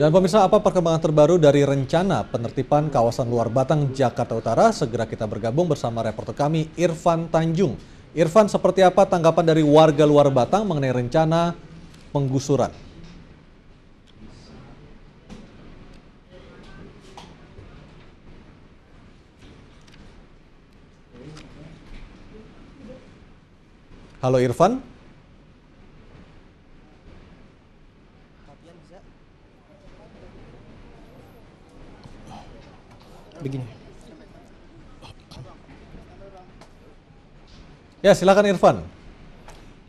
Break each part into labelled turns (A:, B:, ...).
A: Dan pemirsa apa perkembangan terbaru dari rencana penertiban kawasan luar Batang, Jakarta Utara? Segera kita bergabung bersama reporter kami Irfan Tanjung. Irfan, seperti apa tanggapan dari warga luar Batang mengenai rencana penggusuran? Halo Irfan begini. Ya, silakan Irfan.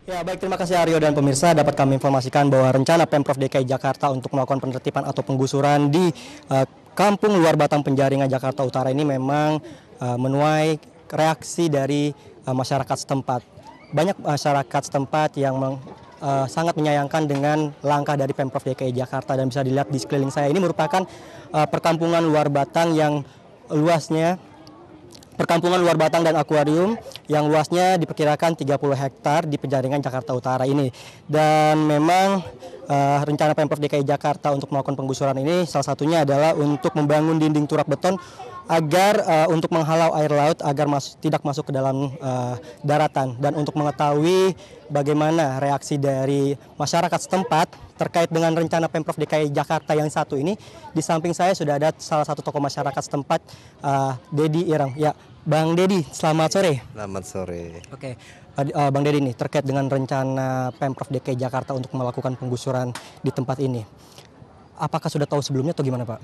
A: Ya, baik terima kasih Aryo dan pemirsa dapat kami informasikan bahwa rencana Pemprov DKI Jakarta untuk melakukan penertiban atau penggusuran di uh, Kampung Luar Batang Penjaringan Jakarta Utara ini memang uh, menuai reaksi dari uh, masyarakat setempat. Banyak masyarakat setempat yang uh, sangat menyayangkan dengan langkah dari Pemprov DKI Jakarta dan bisa dilihat di sekeliling saya ini merupakan uh, perkampungan luar Batang yang luasnya perkampungan luar Batang dan akuarium yang luasnya diperkirakan 30 hektar di penjaringan Jakarta Utara ini. Dan memang uh, rencana Pemprov DKI Jakarta untuk melakukan penggusuran ini salah satunya adalah untuk membangun dinding turap beton agar uh, untuk menghalau air laut agar mas tidak masuk ke dalam uh, daratan dan untuk mengetahui bagaimana reaksi dari masyarakat setempat terkait dengan rencana Pemprov DKI Jakarta yang satu ini di samping saya sudah ada salah satu tokoh masyarakat setempat uh, eh, Dedi Irang ya Bang Dedi selamat sore
B: selamat sore oke okay.
A: uh, Bang Dedi nih terkait dengan rencana Pemprov DKI Jakarta untuk melakukan penggusuran di tempat ini apakah sudah tahu sebelumnya atau gimana Pak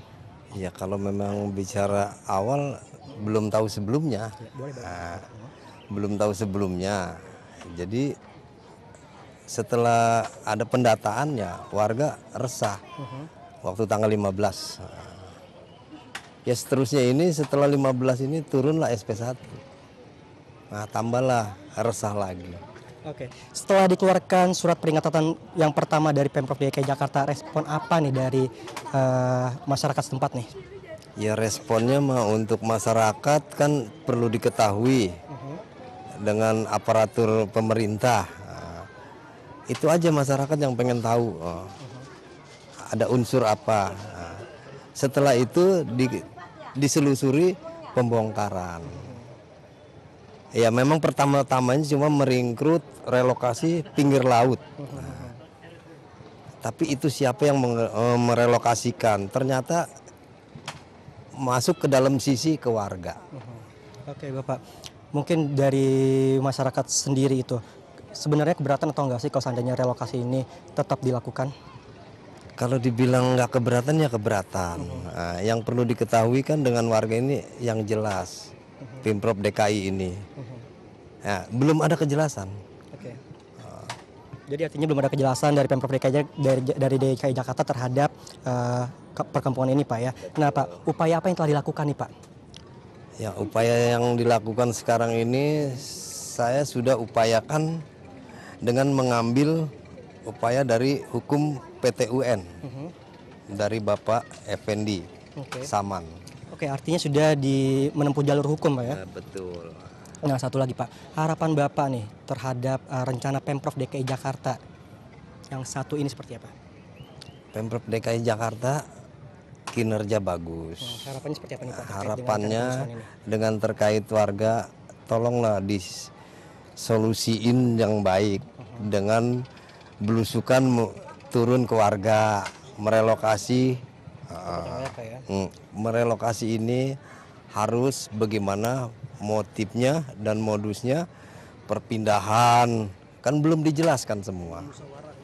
B: Ya kalau memang bicara awal belum tahu sebelumnya, nah, belum tahu sebelumnya. Jadi setelah ada pendataannya warga resah uh -huh. waktu tanggal 15. Ah. Ya seterusnya ini setelah 15 ini
A: turunlah SP1. Nah tambahlah resah lagi. Oke, setelah dikeluarkan surat peringatan yang pertama dari Pemprov DKI Jakarta, respon apa nih dari uh, masyarakat setempat nih?
B: Ya responnya mah untuk masyarakat kan perlu diketahui uh-huh. dengan aparatur pemerintah. Nah, itu aja masyarakat yang pengen tahu oh, mhm. ada unsur apa. Nah, setelah itu di, diselusuri pembongkaran. Ya memang pertama-tamanya cuma meringkrut relokasi pinggir laut. Nah, tapi itu siapa yang e, merelokasikan? Ternyata masuk ke dalam sisi ke warga.
A: Oke Bapak, mungkin dari masyarakat sendiri itu sebenarnya keberatan atau enggak sih kalau seandainya relokasi ini tetap dilakukan?
B: Kalau dibilang nggak keberatan ya keberatan. Hmm. nah, yang perlu diketahui kan dengan warga ini yang jelas, mm DKI ini. Ya, belum ada kejelasan.
A: Oke. Okay. Uh, Jadi artinya belum ada kejelasan dari pemprov DKI dari, dari DKI Jakarta terhadap uh, perkampungan ini, Pak ya. Nah, Pak, upaya apa yang telah dilakukan nih, Pak?
B: Ya, upaya yang dilakukan sekarang ini saya sudah upayakan dengan mengambil upaya dari hukum PTUN uh mhm. -huh. dari Bapak Effendi okay. Saman.
A: Oke, artinya sudah di menempuh jalur hukum, Pak ya? Nah, betul. Nah, satu lagi Pak, harapan Bapak nih terhadap uh, rencana Pemprov DKI Jakarta yang satu ini seperti apa?
B: Pemprov DKI Jakarta kinerja bagus. Nah,
A: harapannya seperti apa nih Pak? Harapannya dengan,
B: dengan terkait warga tolonglah disolusiin yang baik uh mhm. -huh. dengan belusukan turun ke warga, merelokasi uh, merelokasi ini harus bagaimana motifnya dan modusnya perpindahan kan belum
A: dijelaskan semua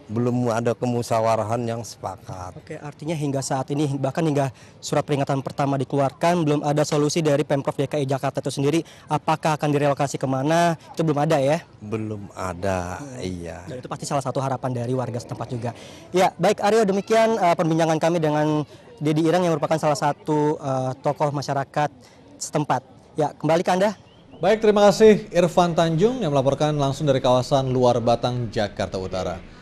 A: belum ada kemusawarahan yang sepakat. Oke, artinya hingga saat ini bahkan hingga surat peringatan pertama dikeluarkan belum ada solusi dari Pemprov DKI Jakarta itu sendiri apakah akan direlokasi kemana itu belum ada ya?
B: Belum ada, hmm.
A: iya. Dan itu pasti salah satu harapan dari warga setempat juga. Ya, baik Aryo demikian uh, perbincangan kami dengan Dedi Irang yang merupakan salah satu uh, tokoh masyarakat setempat. Ya, kembali ke Anda. Baik, terima kasih Irfan Tanjung yang melaporkan langsung dari kawasan luar Batang,
B: Jakarta Utara.